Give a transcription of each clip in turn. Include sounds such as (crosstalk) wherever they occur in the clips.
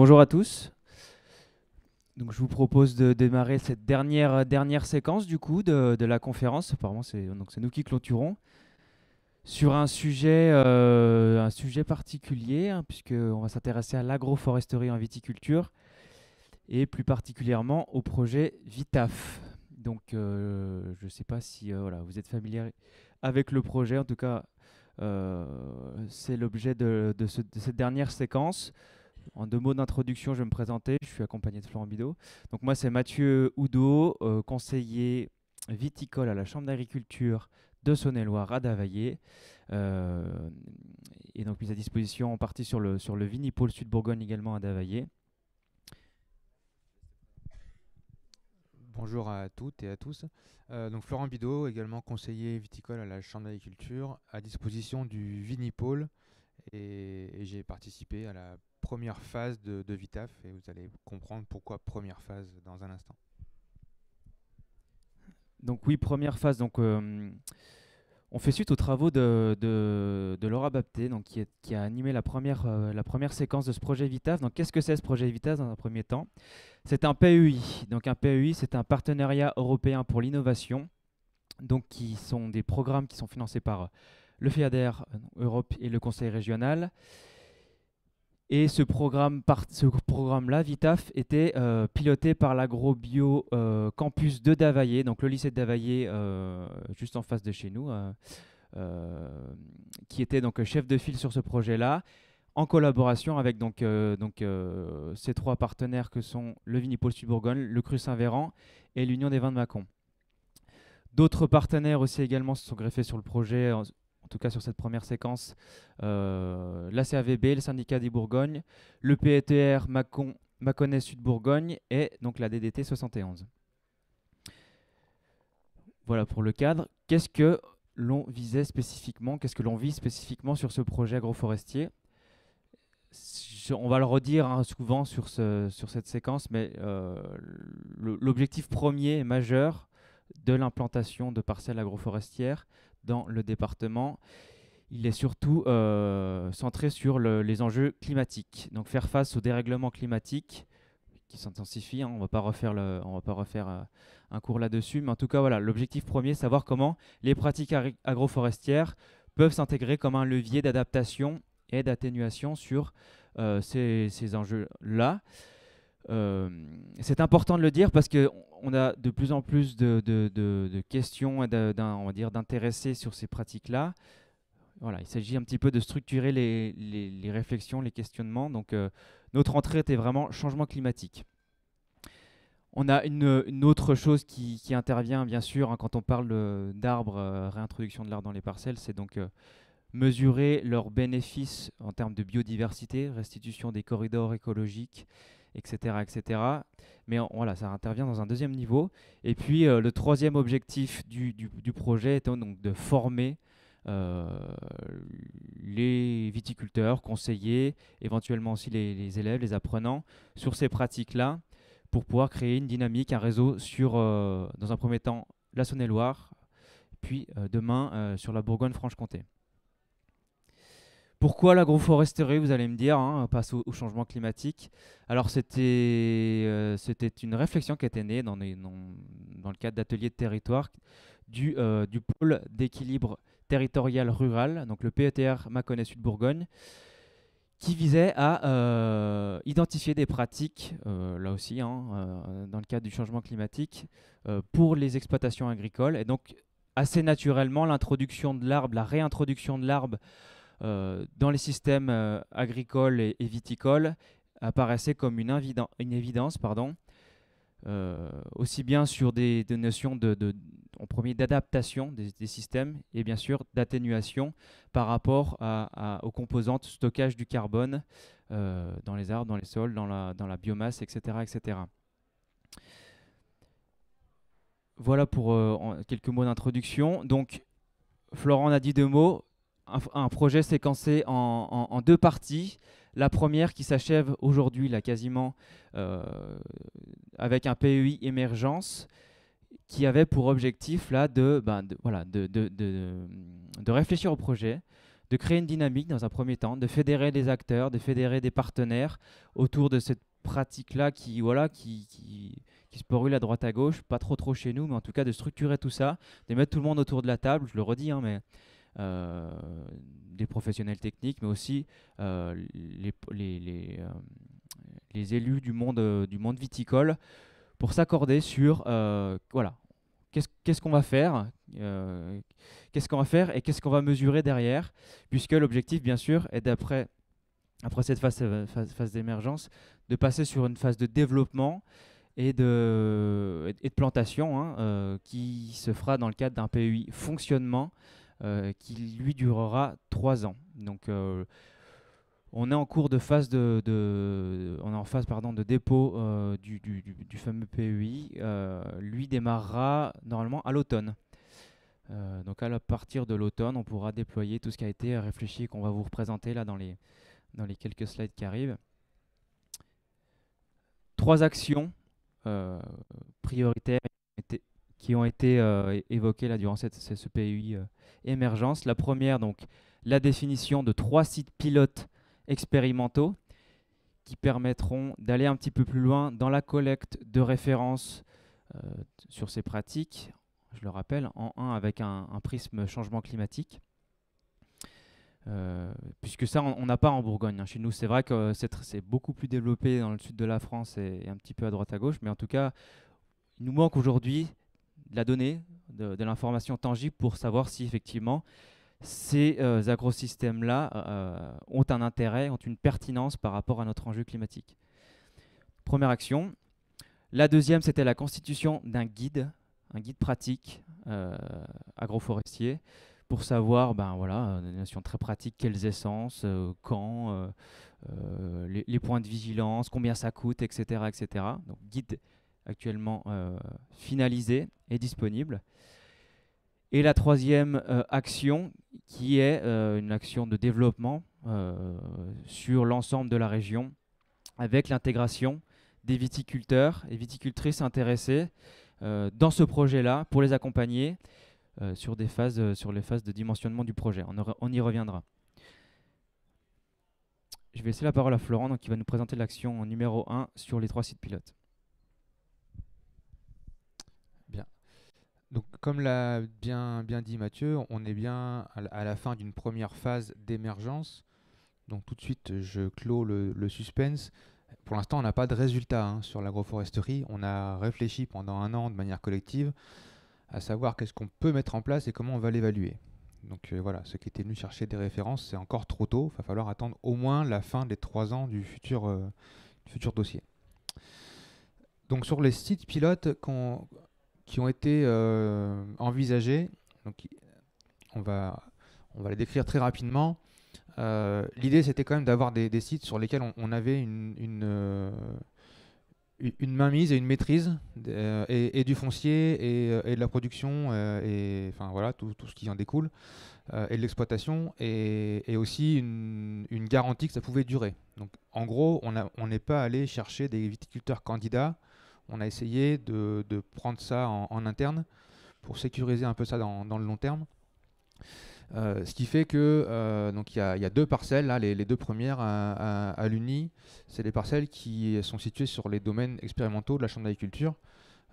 bonjour à tous. Donc, je vous propose de démarrer cette dernière, euh, dernière séquence du coup de, la conférence. Apparemment, c'est nous qui clôturons sur un sujet, euh, un sujet particulier, hein, puisque puisqu'on va s'intéresser à l'agroforesterie en viticulture et plus particulièrement au projet VITAF. Donc, euh, je ne sais pas si vous êtes familier avec le projet, en tout cas, c'est l'objet de, cette dernière séquence. En deux mots d'introduction, je vais me présenter. Je suis accompagné de Florent Bidot. Donc moi, c'est Mathieu Houdot, euh, conseiller viticole à la Chambre d'agriculture de Saône-et-Loire à Davaillé. Euh, et donc mis à disposition en partie sur le, sur le Vinipôle Sud-Bourgogne également à Davaillé. Bonjour à toutes et à tous. Euh, donc Florent Bidot, également conseiller viticole à la Chambre d'agriculture, à disposition du Vinipôle. et j'ai participé à la première phase de, Vitaf et vous allez comprendre pourquoi première phase dans un instant. Donc oui, première phase. Donc euh, on fait suite aux travaux de, de, Laura Bapté, donc qui, a animé la première, euh, la première séquence de ce projet Vitaf. Donc qu'est-ce que c'est ce projet Vitaf dans un premier temps C'est un PEI. Donc un PEI, c'est un partenariat européen pour l'innovation. Donc qui sont des programmes qui sont financés par le FEADER euh, Europe et le Conseil régional. Et ce programme, ce programme là VITAF, était euh, piloté par l'agrobio euh, campus de Davaillé, donc le lycée de Davaillé, euh, juste en face de chez nous, qui était donc chef de file sur ce projet-là, en collaboration avec donc, ces trois partenaires que sont le Vinipôle Sud-Bourgogne, le Cru Saint-Véran et l'Union des Vins de Macon. D'autres partenaires aussi également se sont greffés sur le projet, en tout cas sur cette première séquence, euh, la CAVB, le syndicat des Bourgognes, le PETR Macon, Sud-Bourgogne et donc la DDT 71. Voilà pour le cadre. Qu'est-ce que l'on visait spécifiquement Qu'est-ce que l'on vise spécifiquement sur ce projet agroforestier on va le redire hein, souvent sur, cette séquence, mais euh, l'objectif premier et majeur de l'implantation de parcelles agroforestières, dans le département. Il est surtout euh, centré sur les enjeux climatiques. Donc faire face aux dérèglements climatiques qui s'intensifient. Hein, on ne va pas refaire, euh, un cours là-dessus. Mais en tout cas, voilà, l'objectif premier, savoir comment les pratiques agroforestières peuvent s'intégrer comme un levier d'adaptation et d'atténuation sur euh, ces enjeux-là. Euh, c'est important de le dire parce qu'on a de plus en plus de, questions et d'intéressés sur ces pratiques-là. Voilà, il s'agit un petit peu de structurer les, réflexions, les questionnements. Donc, euh, notre entrée était vraiment changement climatique. On a une, autre chose qui, intervient, bien sûr, hein, quand on parle d'arbres, euh, réintroduction de l'arbre dans les parcelles, c'est donc mesurer leurs bénéfices en termes de biodiversité, restitution des corridors écologiques, etc. Mais voilà, ça intervient dans un deuxième niveau. Et puis euh, le troisième objectif du, projet étant donc de former euh, les viticulteurs, conseillers, éventuellement aussi les, élèves, les apprenants, sur ces pratiques-là, pour pouvoir créer une dynamique, un réseau sur, euh, dans un premier temps, la Saône-et-Loire, puis demain sur la Bourgogne-Franche-Comté. Pourquoi l'agroforesterie, vous allez me dire, hein, passe au, changement climatique Alors euh, c'était une réflexion qui était née dans, le cadre d'ateliers de territoire du, euh, du pôle d'équilibre territorial rural, donc le PETR Mâconnais Sud-Bourgogne, qui visait à euh, identifier des pratiques, là aussi, hein, dans le cadre du changement climatique, pour les exploitations agricoles. Et donc assez naturellement, l'introduction de l'arbre, la réintroduction de l'arbre, euh, dans les systèmes euh, agricoles et, viticoles apparaissait comme une, évidence, pardon, euh, aussi bien sur des, notions de, premier d'adaptation des, systèmes et bien sûr d'atténuation par rapport aux composantes stockage du carbone dans les arbres, dans les sols, dans la, dans la biomasse, etc. etc. Voilà pour quelques mots d'introduction. Donc, Florent a dit deux mots un, projet séquencé en, deux parties. La première qui s'achève aujourd'hui, là quasiment, euh, avec un PEI émergence qui avait pour objectif là de, ben, voilà, de, de, de, réfléchir au projet, de créer une dynamique dans un premier temps, de fédérer des acteurs, de fédérer des partenaires autour de cette pratique-là qui, voilà, qui, qui, se porule à droite à gauche, pas trop trop chez nous, mais en tout cas de structurer tout ça, de mettre tout le monde autour de la table, je le redis, hein, mais euh, des professionnels techniques, mais aussi euh, les, euh, les, élus du monde, du monde viticole pour s'accorder sur voilà, qu'est-ce qu'on va faire Qu'est-ce qu'on va faire et qu'est-ce qu'on va mesurer derrière Puisque l'objectif, bien sûr, est d'après après cette phase, phase, d'émergence, de passer sur une phase de développement et de, plantation hein, qui se fera dans le cadre d'un PEI fonctionnement euh, qui lui durera trois ans. Donc euh, on est en cours de phase de, on est en phase pardon de dépôt euh, du, fameux PEI. lui démarrera normalement à l'automne. donc à partir de l'automne, on pourra déployer tout ce qui a été réfléchi et qu'on va vous représenter là dans les dans les quelques slides qui arrivent. Trois actions prioritaires qui ont été euh, évoqués évoquées durant cette, ce euh, émergence. La première, donc, la définition de trois sites pilotes expérimentaux qui permettront d'aller un petit peu plus loin dans la collecte de références euh, sur ces pratiques, je le rappelle, en un avec un, prisme changement climatique. puisque ça, on n'a pas en Bourgogne. Hein. Chez nous, c'est vrai que c'est beaucoup plus développé dans le sud de la France et, un petit peu à droite à gauche, mais en tout cas, il nous manque aujourd'hui de la donnée, de, l'information tangible pour savoir si effectivement ces agro euh, agrosystèmes-là euh, ont un intérêt, ont une pertinence par rapport à notre enjeu climatique. Première action. La deuxième, c'était la constitution d'un guide, un guide pratique euh, agroforestier, pour savoir, ben voilà, des notion très pratique, quelles essences, quand, les, points de vigilance, combien ça coûte, etc., etc. Donc guide actuellement euh, finalisée et disponible. Et la troisième euh, action, qui est euh, une action de développement sur l'ensemble de la région, avec l'intégration des viticulteurs et viticultrices intéressés dans ce projet-là pour les accompagner sur, les phases de dimensionnement du projet. on, y reviendra. Je vais laisser la parole à Florent, qui va nous présenter l'action numéro 1 sur les trois sites pilotes. Donc, comme l'a bien, bien dit Mathieu, on est bien à la fin d'une première phase d'émergence. Donc, tout de suite, je clôt le, suspense. Pour l'instant, on n'a pas de résultat hein, sur l'agroforesterie. On a réfléchi pendant un an de manière collective à savoir qu'est-ce qu'on peut mettre en place et comment on va l'évaluer. Donc euh, voilà, ceux qui étaient venus chercher des références, c'est encore trop tôt. Il va falloir attendre au moins la fin des trois ans du futur, euh, futur dossier. Donc sur les sites pilotes, qui ont été envisagés. Euh, envisagées. Donc, on va, on va les décrire très rapidement. Euh, l'idée, c'était quand même d'avoir des, des, sites sur lesquels on, avait une, euh, une, mainmise et une maîtrise et, du foncier et, de la production et enfin voilà tout, tout ce qui en découle et de l'exploitation et, et, aussi une, une, garantie que ça pouvait durer. Donc en gros, on n'est on pas allé chercher des viticulteurs candidats on a essayé de, prendre ça en, interne pour sécuriser un peu ça dans, le long terme. Euh, ce qui fait que euh, donc il y, a deux parcelles les, deux premières à, l'UNI, c'est les parcelles qui sont situées sur les domaines expérimentaux de la chambre d'agriculture.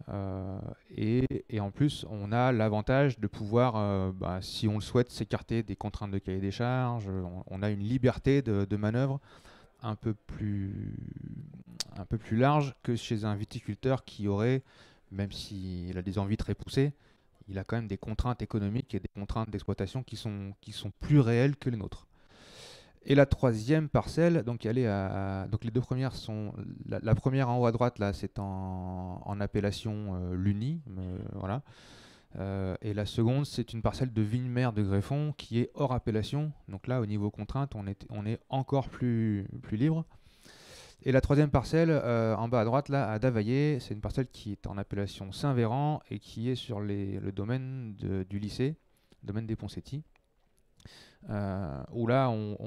Euh, et, en plus, on a l'avantage de pouvoir, bah, si on le souhaite, s'écarter des contraintes de cahier des charges. On, a une liberté de, de manœuvre un peu plus, un peu plus large que chez un viticulteur qui aurait, même s'il a des envies très poussées, il a quand même des contraintes économiques et des contraintes d'exploitation qui sont, qui sont plus réelles que les nôtres. Et la troisième parcelle, donc, elle est à, donc les deux premières sont. La, première en haut à droite, là, c'est en, appellation euh, Luni. Euh, voilà. Euh, et la seconde, c'est une parcelle de vigne mère de Greffon qui est hors appellation. Donc là, au niveau contrainte, on est, on est encore plus, plus libre. Et la troisième parcelle, euh, en bas à droite, là, à Davaillé, c'est une parcelle qui est en appellation Saint-Véran et qui est sur les, le domaine du lycée, domaine des Ponsetti, euh, où là, on,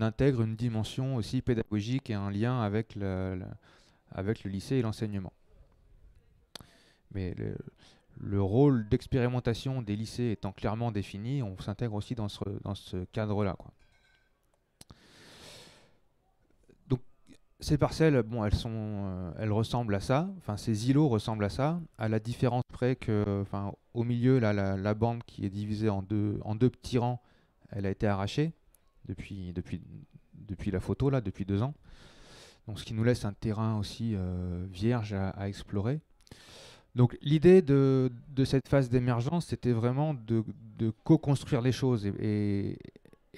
intègre une dimension aussi pédagogique et un lien avec le, le avec le lycée et l'enseignement. Mais le, le rôle d'expérimentation des lycées étant clairement défini, on s'intègre aussi dans ce, cadre-là. Donc ces parcelles, bon, euh, elles, ressemblent à ça, enfin ces îlots ressemblent à ça, à la différence près que, au milieu, la, bande qui est divisée en deux, petits rangs, elle a été arrachée depuis, la photo, là, depuis deux ans. Donc ce qui nous laisse un terrain aussi euh, vierge à explorer. Donc l'idée de, cette phase d'émergence, c'était vraiment de, co-construire les choses. Et,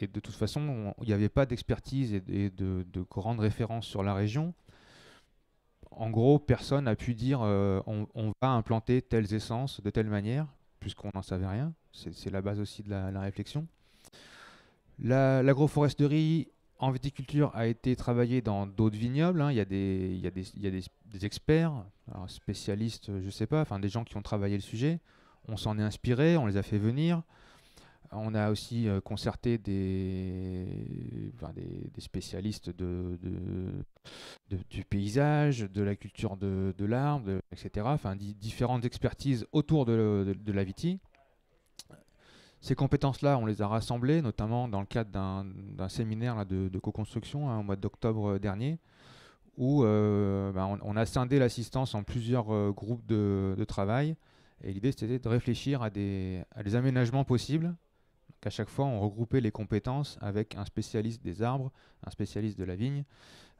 de toute façon, il n'y avait pas d'expertise et, de, de grandes références sur la région. En gros, personne n'a pu dire euh, on, va implanter telles essences de telle manière, puisqu'on n'en savait rien. C'est la base aussi de la réflexion. L'agroforesterie en viticulture a été travaillé dans d'autres vignobles. Hein. Il y a des, il des, experts, spécialistes, je ne sais pas, enfin des gens qui ont travaillé le sujet. On s'en est inspiré, on les a fait venir. On a aussi euh, concerté des, des, spécialistes de, du paysage, de la culture de, l'arbre, etc. Enfin, différentes expertises autour de, la viti. Ces compétences-là, on les a rassemblées, notamment dans le cadre d'un séminaire là, de, co-construction hein, au mois d'octobre euh, dernier, où euh, ben, on, a scindé l'assistance en plusieurs euh, groupes de, travail. Et l'idée, c'était de réfléchir à des, aménagements possibles. Donc à chaque fois, on regroupait les compétences avec un spécialiste des arbres, un spécialiste de la vigne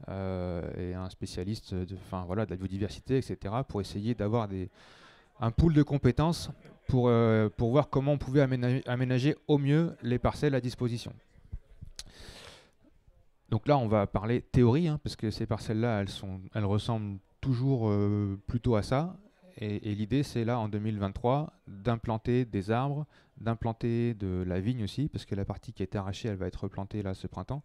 et un spécialiste de, voilà, de la biodiversité, etc., pour essayer d'avoir des, un pool de compétences pour, euh, pour voir comment on pouvait aménager, au mieux les parcelles à disposition. Donc là, on va parler théorie, hein, parce que ces parcelles-là, elles, elles ressemblent toujours euh, plutôt à ça. Et, l'idée, c'est là, en 2023, d'implanter des arbres, d'implanter de la vigne aussi, parce que la partie qui a été arrachée, elle va être replantée là ce printemps,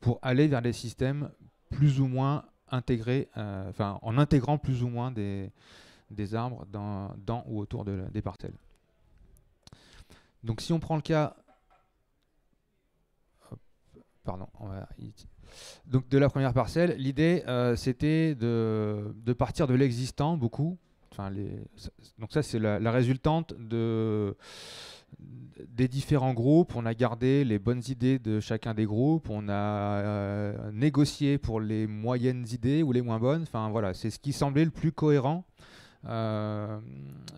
pour aller vers des systèmes plus ou moins intégrés, euh, enfin en intégrant plus ou moins des, des arbres dans, ou autour de, des parcelles. Donc si on prend le cas pardon, donc de la première parcelle, l'idée euh, c'était de, partir de l'existant beaucoup. donc ça c'est la, résultante de des différents groupes, on a gardé les bonnes idées de chacun des groupes, on a euh, négocié pour les moyennes idées ou les moins bonnes. Enfin voilà, c'est ce qui semblait le plus cohérent euh,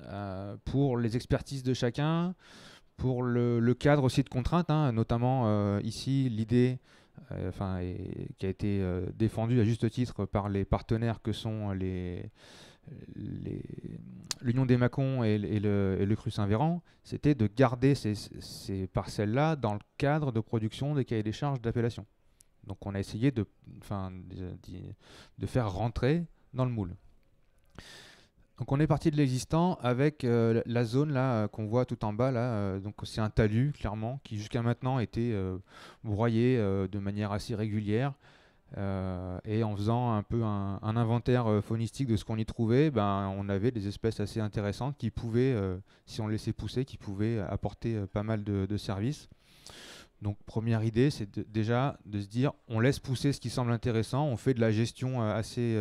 euh, pour les expertises de chacun, pour le, cadre aussi de contraintes, hein, notamment euh, ici l'idée enfin, qui a été défendue à juste titre par les partenaires que sont l'Union des Macons et, le, Cru Saint-Véran, c'était de garder ces, parcelles-là dans le cadre de production des cahiers des charges d'appellation. Donc on a essayé de, de, faire rentrer dans le moule. Donc on est parti de l'existant avec euh, la zone là euh, qu'on voit tout en bas là. Euh, c'est un talus clairement qui jusqu'à maintenant était broyé de manière assez régulière. et en faisant un peu un, inventaire faunistique de ce qu'on y trouvait, ben, on avait des espèces assez intéressantes qui pouvaient, si on laissait pousser, qui pouvaient apporter pas mal de, de, services. Donc première idée, c'est déjà de se dire, on laisse pousser ce qui semble intéressant, on fait de la gestion assez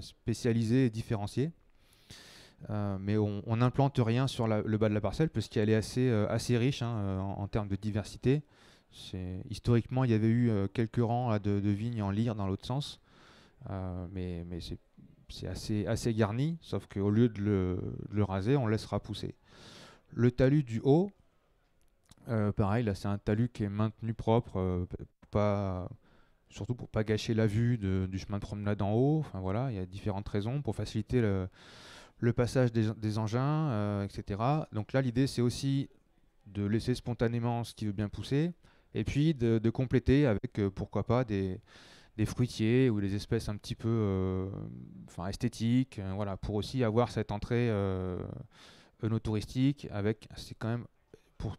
spécialisée et différenciée. Euh, mais on n'implante rien sur le bas de la parcelle parce qu'elle est assez, euh, riche hein, euh, en, termes de diversité. Historiquement, il y avait eu quelques rangs de, vignes en lyre dans l'autre sens, mais, c'est assez, garni, sauf qu'au lieu de le, raser, on le laissera pousser. Le talus du haut, pareil, là c'est un talus qui est maintenu propre, surtout pour ne pas gâcher la vue du chemin de promenade en haut. voilà, il y a différentes raisons pour faciliter le, le passage des, engins, euh, etc. Donc là, l'idée, c'est aussi de laisser spontanément ce qui veut bien pousser, et puis de, compléter avec, euh, pourquoi pas, des, fruitiers ou des espèces un petit peu euh, enfin, esthétiques, voilà, pour aussi avoir cette entrée œnotouristique avec, c'est quand même,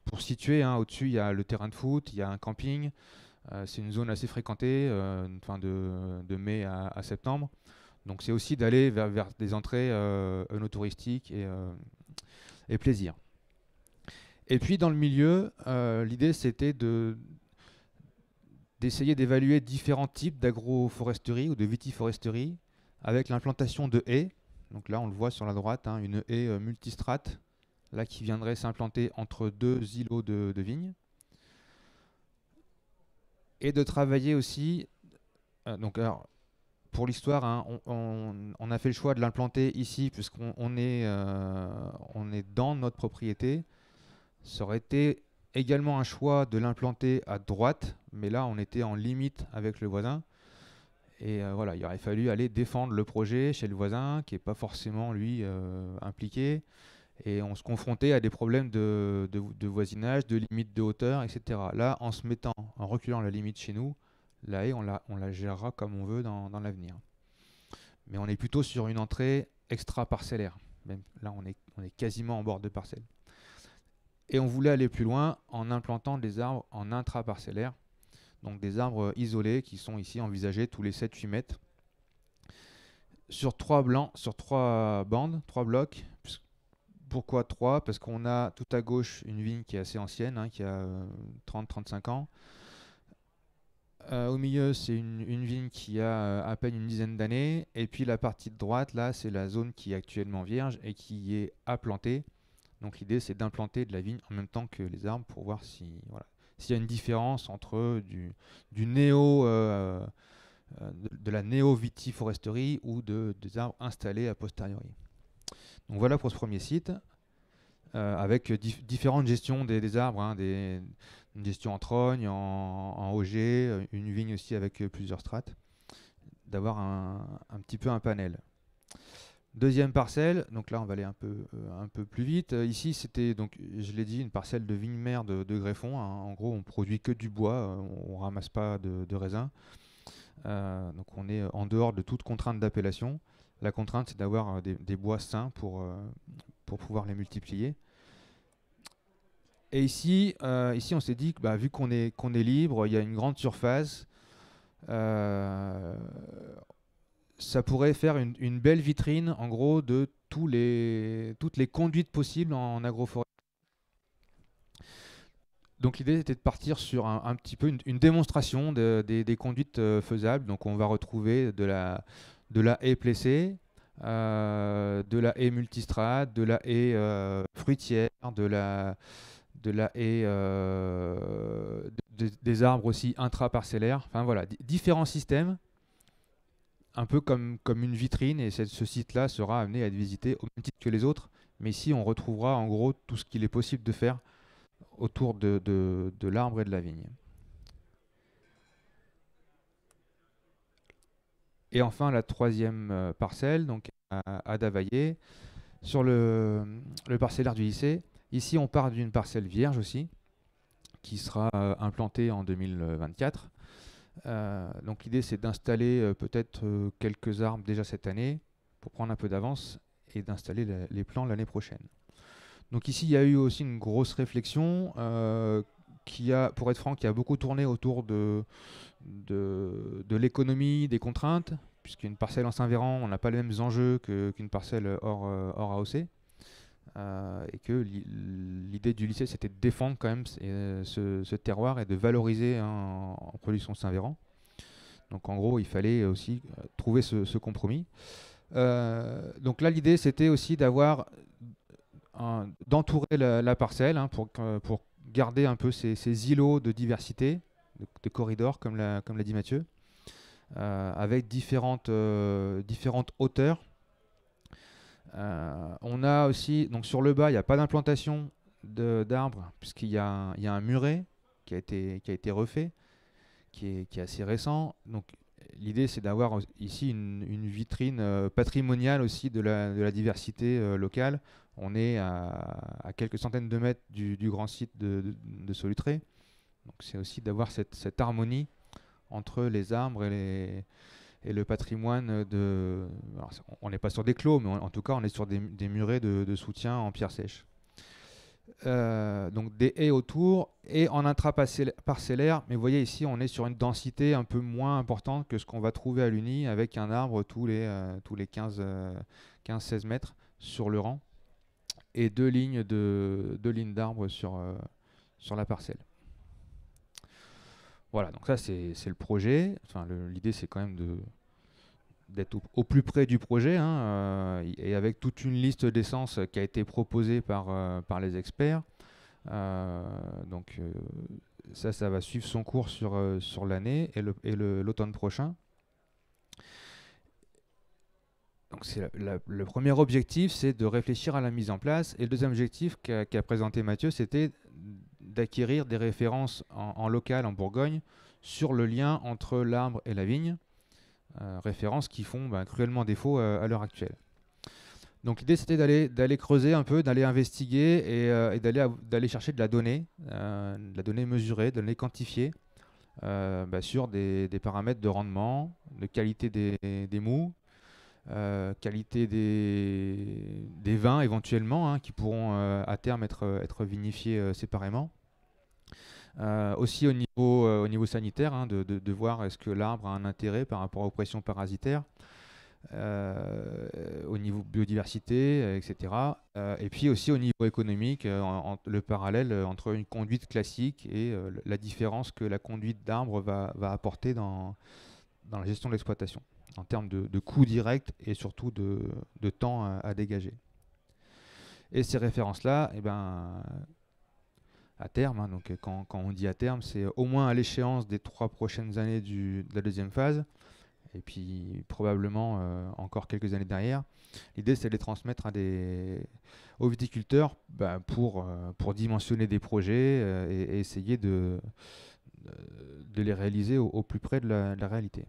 pour, situer, hein, au-dessus, il y a le terrain de foot, il y a un camping, c'est une zone assez fréquentée, de, de, mai à, à septembre. Donc c'est aussi d'aller vers, des entrées euh, touristiques et, euh, et, plaisir. Et puis dans le milieu, euh, l'idée c'était de d'essayer d'évaluer différents types d'agroforesterie ou de vitiforesterie avec l'implantation de haies. Donc là on le voit sur la droite, hein, une haie euh, multistrate, là qui viendrait s'implanter entre deux îlots de, de vignes. Et de travailler aussi, euh, donc pour l'histoire, hein, on, a fait le choix de l'implanter ici puisqu'on est, euh, est dans notre propriété. Ça aurait été également un choix de l'implanter à droite, mais là on était en limite avec le voisin. Et euh, voilà, il aurait fallu aller défendre le projet chez le voisin qui n'est pas forcément lui euh, impliqué. Et on se confrontait à des problèmes de, de, de, voisinage, de limite de hauteur, etc. Là, en se mettant, en reculant la limite chez nous, Là, haie, on la, on gérera comme on veut dans, l'avenir. Mais on est plutôt sur une entrée extra-parcellaire. là, on est, quasiment en bord de parcelle. Et on voulait aller plus loin en implantant des arbres en intra-parcellaire, donc des arbres isolés qui sont ici envisagés tous les 7-8 mètres sur trois blancs, sur trois bandes, trois blocs. Pourquoi trois Parce qu'on a tout à gauche une vigne qui est assez ancienne, hein, qui a 30-35 euh, ans. Euh, au milieu, c'est une, vigne qui a euh, à peine une dizaine d'années. Et puis la partie de droite, là, c'est la zone qui est actuellement vierge et qui est à planter. Donc l'idée, c'est d'implanter de la vigne en même temps que les arbres pour voir s'il y a une différence entre du, néo euh, de, la néo vitiforesterie ou des arbres installés a posteriori. Donc voilà pour ce premier site. Euh, avec différentes gestions des, arbres, hein, une gestion en trogne, en, en euh, une vigne aussi avec euh, plusieurs strates, d'avoir un, petit peu un panel. Deuxième parcelle, donc là on va aller un peu, un peu plus vite. ici c'était, donc je l'ai dit, une parcelle de vigne mère de, greffon. Hein. En gros on produit que du bois, on, ne ramasse pas de, raisin. raisins. donc on est en dehors de toute contrainte d'appellation. La contrainte c'est d'avoir des, des, bois sains pour, pour pouvoir les multiplier. Et ici, euh, ici on s'est dit que bah, vu qu'on est, qu'on est libre, il y a une grande surface, euh, ça pourrait faire une, belle vitrine en gros de tous les, toutes les conduites possibles en, en Donc l'idée était de partir sur un, petit peu une, démonstration des, conduites euh, faisables. Donc on va retrouver de la, de la haie euh, de la haie multistrade, de la haie euh, fruitière, de la, de la haie euh, des arbres aussi intra-parcellaires. Enfin voilà, différents systèmes, un peu comme, comme une vitrine, et ce site-là sera amené à être visité au même titre que les autres. Mais ici, on retrouvera en gros tout ce qu'il est possible de faire autour de, de l'arbre et de la vigne. Et enfin, la troisième euh, parcelle, donc à, Davaillé, sur le, euh, le, parcellaire du lycée. Ici, on part d'une parcelle vierge aussi, qui sera euh, implantée en 2024. donc l'idée, c'est d'installer peut-être quelques arbres déjà cette année, pour prendre un peu d'avance, et d'installer les plans l'année prochaine. Donc ici, il y a eu aussi une grosse réflexion qui a, pour être franc, qui a beaucoup tourné autour de, de, l'économie, des contraintes, puisqu'une parcelle en Saint-Véran, on n'a pas les mêmes enjeux qu'une parcelle hors, euh, hors AOC. Euh, et que l'idée du lycée, c'était de défendre quand même euh, ce, terroir et de valoriser hein, en, production Saint-Véran. Donc en gros, il fallait aussi trouver ce, compromis. donc là, l'idée, c'était aussi d'avoir d'entourer la, parcelle hein, pour, pour garder un peu ces, îlots de diversité, de, corridors, comme l'a, dit Mathieu, euh, avec différentes, euh, hauteurs. Euh, on a aussi, donc sur le bas, il n'y a pas d'implantation d'arbres, puisqu'il y a, un muret qui a été, refait, qui est, assez récent l'idée, c'est d'avoir ici une, vitrine euh, patrimoniale aussi de la, diversité euh, locale. On est à, quelques centaines de mètres du, grand site de, Solutré. Donc c'est aussi d'avoir cette, harmonie entre les arbres et, les, le patrimoine de... on n'est pas sur des clos, mais en tout cas on est sur des, murets de soutien en pierre sèche. Euh, donc des haies autour et en intraparcellaire. Mais vous voyez ici, on est sur une densité un peu moins importante que ce qu'on va trouver à l'Uni avec un arbre tous les, euh, tous les 15-16 euh, mètres sur le rang et deux lignes de lignes d'arbres sur, sur la parcelle. Voilà, donc ça c'est le projet. Enfin, L'idée c'est quand même de, d'être au, plus près du projet hein, euh, et avec toute une liste d'essences qui a été proposée par, euh, par les experts. Euh, donc ça, ça va suivre son cours sur, sur l'année et l'automne prochain. Donc c'est le premier objectif, c'est de réfléchir à la mise en place. Et le deuxième objectif qu'a présenté Mathieu, c'était d'acquérir des références en, local, en Bourgogne, sur le lien entre l'arbre et la vigne. Euh, références qui font bah, cruellement défaut euh, à l'heure actuelle. Donc l'idée c'était d'aller creuser un peu, d'aller investiguer et, euh, d'aller chercher de la donnée, de la donnée mesurée, de la donnée quantifiée bah, sur des, paramètres de rendement, de qualité des, mous, qualité des, vins éventuellement hein, qui pourront à terme être vinifiés séparément. Euh, aussi au niveau, euh, au niveau sanitaire, hein, de, de, voir est-ce que l'arbre a un intérêt par rapport aux pressions parasitaires, euh, au niveau biodiversité, etc. et puis aussi au niveau économique, le parallèle entre une conduite classique et la différence que la conduite d'arbre va, va, apporter dans, dans la gestion de l'exploitation, en termes de, de coûts directs et surtout de, temps à, dégager. Et ces références-là, eh ben, à terme. Hein. donc euh, quand, on dit à terme, c'est au moins à l'échéance des trois prochaines années de la deuxième phase, et puis probablement euh, encore quelques années derrière. L'idée, c'est de les transmettre aux viticulteurs bah, pour, euh, pour dimensionner des projets et, essayer de, de, les réaliser au, plus près de la réalité.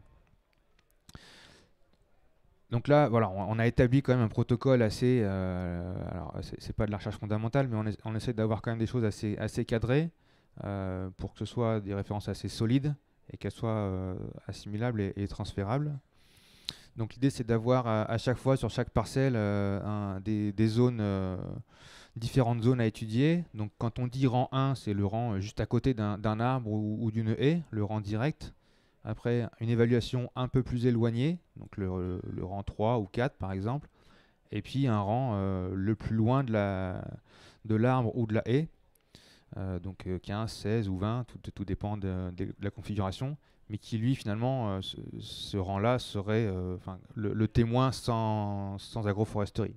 Donc là, voilà, on a établi quand même un protocole assez. Euh, alors, c'est pas de la recherche fondamentale, mais on, essaie d'avoir quand même des choses assez, cadrées euh, pour que ce soit des références assez solides et qu'elles soient euh, assimilables et, transférables. Donc l'idée, c'est d'avoir euh, à, chaque fois sur chaque parcelle des, zones, différentes zones à étudier. Donc quand on dit rang 1, c'est le rang juste à côté d'un arbre ou d'une haie, le rang direct. Après, une évaluation un peu plus éloignée, donc le, rang 3 ou 4 par exemple. Et puis un rang euh, le plus loin de l'arbre de ou de la haie. Euh, donc 15, euh, 16 ou 20, tout, tout dépend de, la configuration. Mais qui lui finalement, ce, rang-là serait le, le, témoin sans, agroforesterie.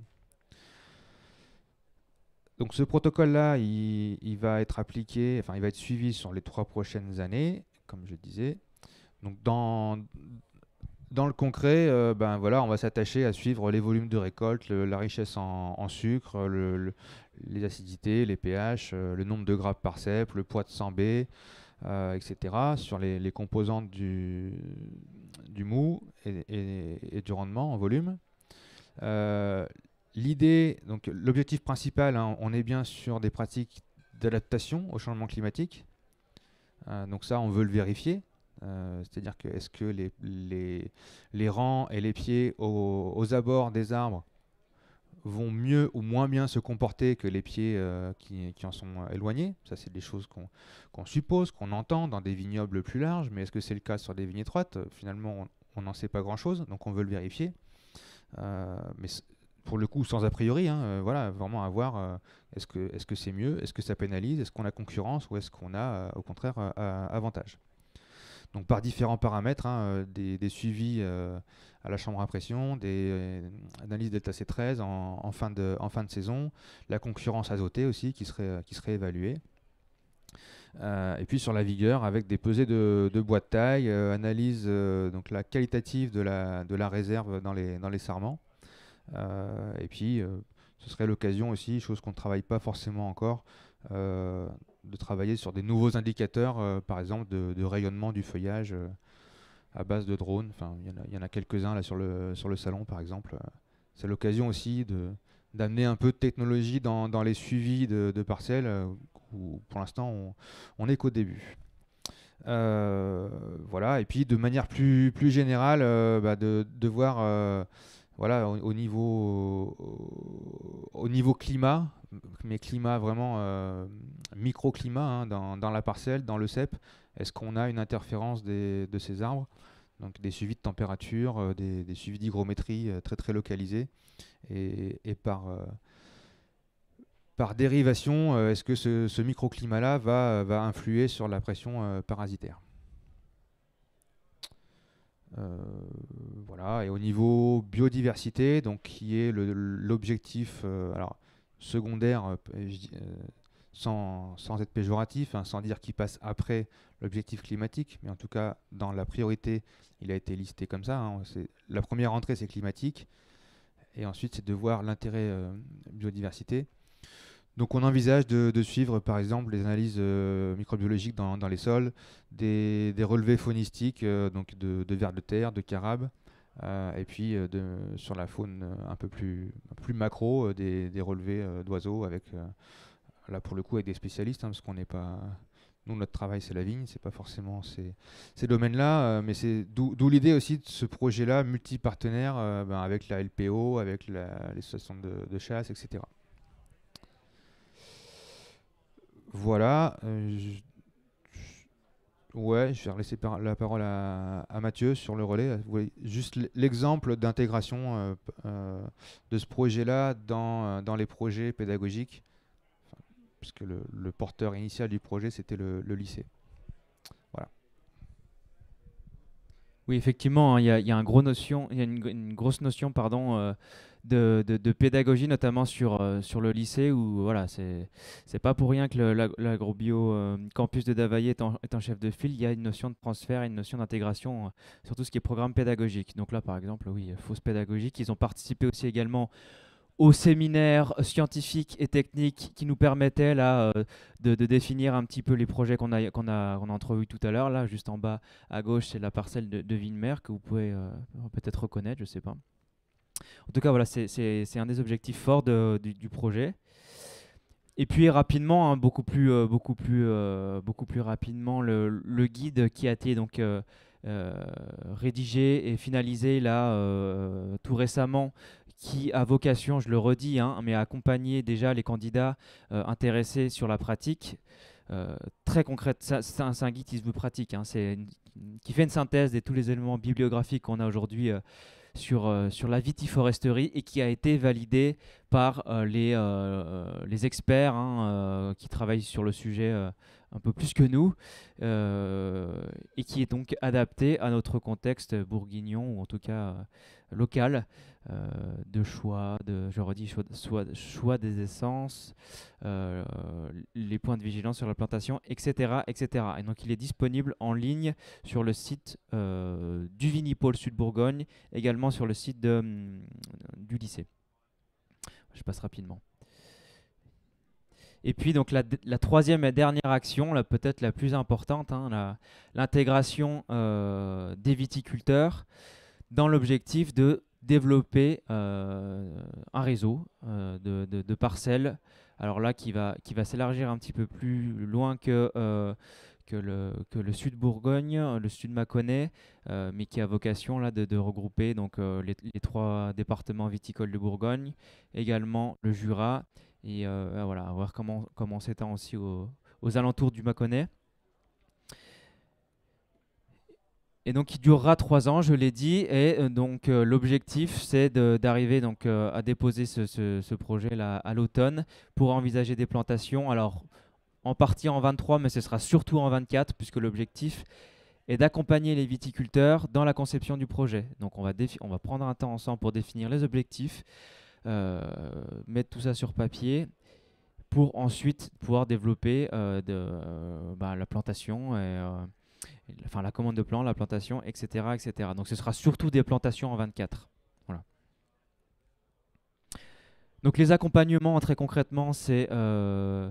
Donc ce protocole-là, il, va être appliqué, enfin il va être suivi sur les trois prochaines années, comme je disais. Donc dans, le concret, euh, ben voilà, on va s'attacher à suivre les volumes de récolte, la richesse en, sucre, les acidités, les pH, euh, le nombre de grappes par cep, le poids de 100 B, euh, etc. sur les, composantes du, du mou et, du rendement en volume. L'idée, donc l'objectif principal, hein, on est bien sur des pratiques d'adaptation au changement climatique. donc ça, on veut le vérifier. Euh, c'est-à-dire que est-ce que les, rangs et les pieds aux, abords des arbres vont mieux ou moins bien se comporter que les pieds euh, qui, en sont euh, éloignés Ça, c'est des choses qu'on suppose, qu'on entend dans des vignobles plus larges, mais est-ce que c'est le cas sur des vignes étroites Finalement, on n'en sait pas grand-chose, donc on veut le vérifier. mais pour le coup sans a priori, hein, voilà, vraiment à voir est-ce que c'est mieux, est-ce que ça pénalise, est-ce qu'on a concurrence ou est-ce qu'on a au contraire avantage donc par différents paramètres, hein, euh, des, suivis euh, à la chambre à pression, des euh, analyses delta C13 en, fin de, saison, la concurrence azotée aussi qui serait, évaluée. et puis sur la vigueur avec des pesées de, bois de taille, analyse donc la qualitative de la, réserve dans les sarments. et puis ce serait l'occasion aussi, chose qu'on ne travaille pas forcément encore, de travailler sur des nouveaux indicateurs, euh, par exemple de, rayonnement du feuillage euh, à base de drones. Enfin, il y en a, quelques-uns là sur le, sur le salon, par exemple. C'est l'occasion aussi d'amener un peu de technologie dans, les suivis de, parcelles euh, où pour l'instant on, on qu'au début. voilà, et puis de manière plus, plus générale, bah, de, voir voilà, au, niveau, au, niveau climat, mais climats vraiment euh, microclimat hein, dans, la parcelle, dans le CEP, est-ce qu'on a une interférence de ces arbres donc des suivis de température, euh, des, suivis d'hygrométrie euh, très très localisés. Et, par, euh, par dérivation, est-ce que ce, ce microclimat-là va, va, influer sur la pression parasitaire voilà, et au niveau biodiversité, donc qui est l'objectif. alors, secondaire euh, euh, sans, être péjoratif, hein, sans dire qu'il passe après l'objectif climatique, mais en tout cas, dans la priorité, il a été listé comme ça. Hein, la première entrée, c'est climatique, et ensuite, c'est de voir l'intérêt euh, biodiversité. Donc on envisage de, suivre par exemple les analyses microbiologiques dans, les sols, des, relevés faunistiques donc de, de vers de terre, de carabes, euh, et puis euh, de, sur la faune euh, un peu plus, macro, des, relevés d'oiseaux avec, là pour le coup, avec des spécialistes, hein, parce qu'on n'est pas. Nous, notre travail, c'est la vigne, c'est pas forcément ces, domaines-là, mais c'est d'où l'idée aussi de ce projet-là, multi-partenaire, ben, avec la LPO, avec les associations de, chasse, etc. Voilà. Ouais, je vais laisser la parole à, Mathieu sur le relais. juste l'exemple d'intégration euh, euh, de ce projet-là dans, euh, les projets pédagogiques, puisque le, porteur initial du projet, c'était le, lycée. Voilà. Oui, effectivement, il y, a une, grosse notion, grosse notion pardon, de, pédagogie, notamment sur, euh, sur le lycée, où voilà, c'est pas pour rien que l'agrobio euh, campus de Davaillé est en, chef de file. Il y a une notion de transfert, une notion d'intégration, euh, sur tout ce qui est programme pédagogique. Donc là, par exemple, oui, fausse pédagogique. Ils ont participé aussi également aux séminaires scientifiques et techniques qui nous permettaient là, de, définir un petit peu les projets qu'on a, qu'on a, on a entrevus tout à l'heure. Là, juste en bas à gauche, c'est la parcelle de, de que vous pouvez peut-être reconnaître, je sais pas. En tout cas, voilà, c'est un des objectifs forts du, projet. Et puis rapidement, hein, beaucoup, plus, euh, beaucoup, plus, euh, beaucoup plus rapidement, le, guide qui a été donc, euh, rédigé et finalisé là tout récemment, qui a vocation, je le redis, hein, mais à accompagner déjà les candidats intéressés sur la pratique. très concrète, c'est un, guide qui se pratique, hein. qui fait une synthèse de tous les éléments bibliographiques qu'on a aujourd'hui sur, euh, sur la vitiforesterie et qui a été validé par euh, euh, les, experts hein, qui travaillent sur le sujet un peu plus que nous et qui est donc adapté à notre contexte bourguignon ou en tout cas local. Euh, de choix, je redis, choix, choix, des essences, euh, les points de vigilance sur la plantation, etc., etc. Et donc il est disponible en ligne sur le site euh, du Vinipôle Sud-Bourgogne, également sur le site hum, du lycée. Je passe rapidement. Et puis donc la, troisième et dernière action, peut-être la plus importante, hein, l'intégration des viticulteurs dans l'objectif de développer euh, un réseau euh, de, parcelles. Alors là, qui va, qui va s'élargir un petit peu plus loin que, euh, que, le, sud Bourgogne, le sud Mâconnais, mais qui a vocation là, de, regrouper donc, les, trois départements viticoles de Bourgogne, également le Jura, et voilà, voir comment, comment s'étend aussi aux alentours du Mâconnais. Et donc, il durera trois ans, je l'ai dit. Et euh, donc, euh, l'objectif, c'est d'arriver euh, à déposer ce, projet-là à l'automne pour envisager des plantations. Alors, en partie en 23, mais ce sera surtout en 24, puisque l'objectif est d'accompagner les viticulteurs dans la conception du projet. Donc, on va, on va prendre un temps ensemble pour définir les objectifs, mettre tout ça sur papier pour ensuite pouvoir développer bah, la plantation et enfin la commande de plan, la plantation, etc., etc. Donc ce sera surtout des plantations en 24. Voilà. Donc les accompagnements, très concrètement, c'est euh,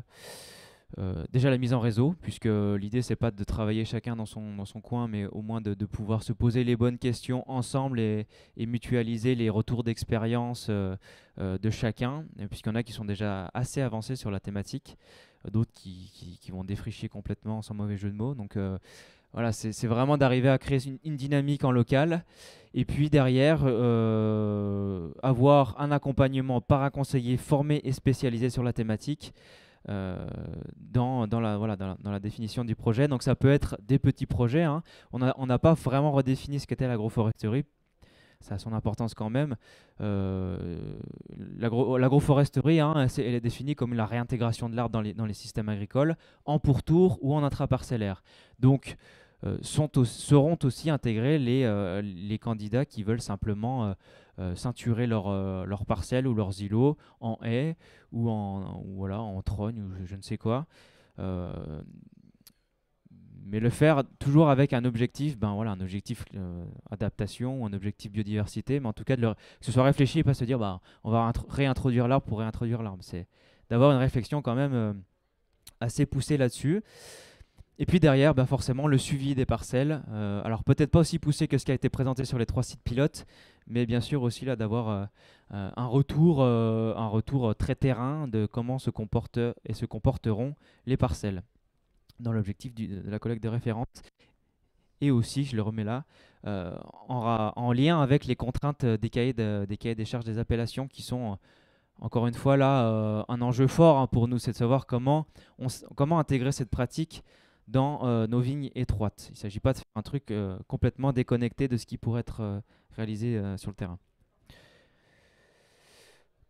euh, déjà la mise en réseau, puisque l'idée c'est pas de travailler chacun dans son, dans son coin, mais au moins de, pouvoir se poser les bonnes questions ensemble et, mutualiser les retours d'expérience euh, de chacun, puisqu'il y en a qui sont déjà assez avancés sur la thématique, d'autres qui, vont défricher complètement sans mauvais jeu de mots. Donc voilà, c'est vraiment d'arriver à créer une, dynamique en local. Et puis derrière, euh, avoir un accompagnement par un conseiller formé et spécialisé sur la thématique euh, dans, la, définition du projet. Donc ça peut être des petits projets. Hein. On n'a pas vraiment redéfini ce qu'était l'agroforesterie ça a son importance quand même. Euh, l'agroforesterie, hein, elle, est définie comme la réintégration de l'arbre dans les, systèmes agricoles, en pourtour ou en intraparcellaire. Donc, euh, seront aussi intégrés euh, les, candidats qui veulent simplement ceinturer leurs leur parcelles ou leurs îlots en haies ou en, voilà, en ou je ne sais quoi. Mais le faire toujours avec un objectif, ben voilà, un objectif euh, adaptation un objectif biodiversité, mais en tout cas de que ce soit réfléchi et pas se dire bah, on va réintroduire l'arbre pour réintroduire l'arbre. C'est d'avoir une réflexion quand même euh, assez poussée là-dessus. Et puis derrière, bah, forcément, le suivi des parcelles. Euh, alors peut-être pas aussi poussé que ce qui a été présenté sur les trois sites pilotes, mais bien sûr aussi là d'avoir un retour, un retour très terrain de comment se comportent et se comporteront les parcelles dans l'objectif de la collecte de référence et aussi, je le remets là, euh, en, lien avec les contraintes euh, des cahiers, des charges des appellations qui sont, euh, encore une fois, là, un enjeu fort hein, pour nous, c'est de savoir comment, on, comment intégrer cette pratique dans nos vignes étroites. Il ne s'agit pas de faire un truc complètement déconnecté de ce qui pourrait être réalisé sur le terrain.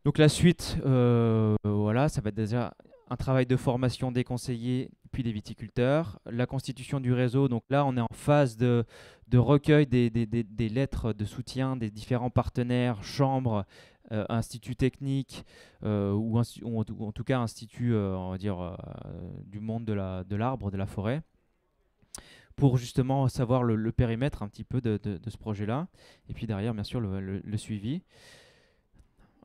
Donc la suite, euh, voilà, ça va être déjà un travail de formation des conseillers puis des viticulteurs, la constitution du réseau. Donc là, on est en phase de, recueil des, lettres de soutien des différents partenaires, chambres, euh, instituts techniques euh, ou, en tout cas instituts, on dire, du monde de l'arbre, de, la forêt pour justement savoir le, périmètre un petit peu de, ce projet-là. Et puis derrière, bien sûr, le suivi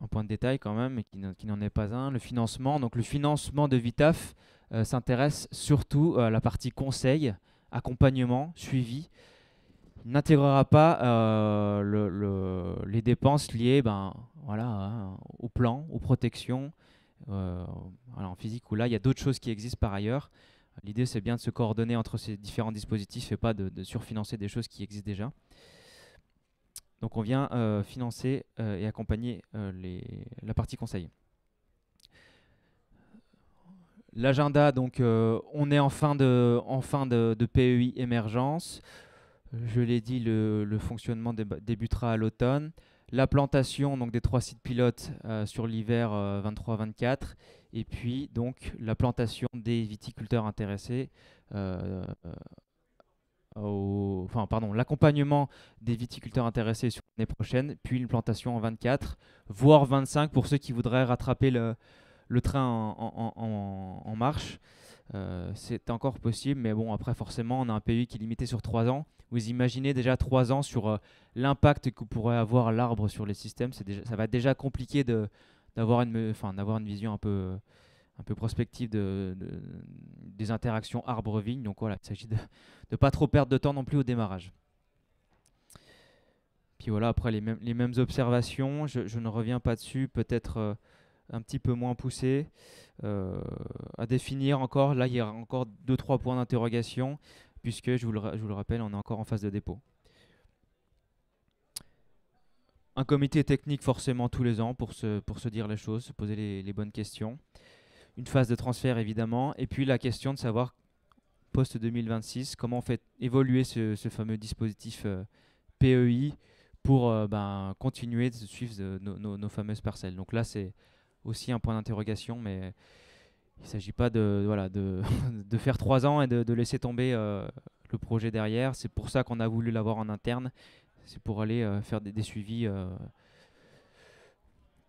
un point de détail quand même, qui n'en est pas un, le financement. Donc le financement de Vitaf euh, s'intéresse surtout à la partie conseil, accompagnement, suivi. n'intégrera pas euh, le, les dépenses liées ben, voilà, hein, au plan, aux protections, alors euh, en physique ou là, il y a d'autres choses qui existent par ailleurs. L'idée, c'est bien de se coordonner entre ces différents dispositifs et pas de, de surfinancer des choses qui existent déjà. Donc on vient euh, financer euh, et accompagner euh, les, la partie conseil. L'agenda, donc on est en fin de, en fin de, PEI émergence. Je l'ai dit, le, fonctionnement débutera à l'automne. La plantation donc, des trois sites pilotes sur l'hiver 23-24. Et puis donc la plantation des viticulteurs intéressés enfin, pardon, l'accompagnement des viticulteurs intéressés sur l'année prochaine, puis une plantation en 24, voire 25 pour ceux qui voudraient rattraper le, train en, marche. Euh, c'est encore possible, mais bon, après, forcément, on a un pays qui est limité sur 3 ans. Vous imaginez déjà 3 ans sur euh, l'impact que pourrait avoir l'arbre sur les systèmes. C'est ça va déjà compliqué de, d'avoir, une, d'avoir une vision un peu un peu prospective de, des interactions arbre-vigne. Donc voilà, il s'agit de ne pas trop perdre de temps non plus au démarrage. Puis voilà, après les mêmes, observations, je, ne reviens pas dessus, peut-être euh, un petit peu moins poussé. Euh, à définir encore, là il y a encore 2-3 points d'interrogation, puisque je vous, le, rappelle, on est encore en phase de dépôt. Un comité technique forcément tous les ans pour se, dire les choses, se poser les, les bonnes questions une phase de transfert évidemment, et puis la question de savoir post 2026 comment on fait évoluer ce, fameux dispositif euh, PEI pour euh, ben, continuer de suivre nos fameuses parcelles. Donc là c'est aussi un point d'interrogation, mais il ne s'agit pas de, voilà, (laughs) de, faire trois ans et de, laisser tomber euh, le projet derrière. C'est pour ça qu'on a voulu l'avoir en interne. C'est pour aller faire des, suivis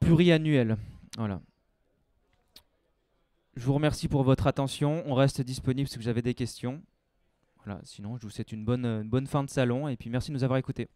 pluriannuels. Voilà. Je vous remercie pour votre attention. On reste disponible si vous avez des questions. Voilà, sinon, je vous souhaite une bonne, une bonne fin de salon et puis merci de nous avoir écoutés.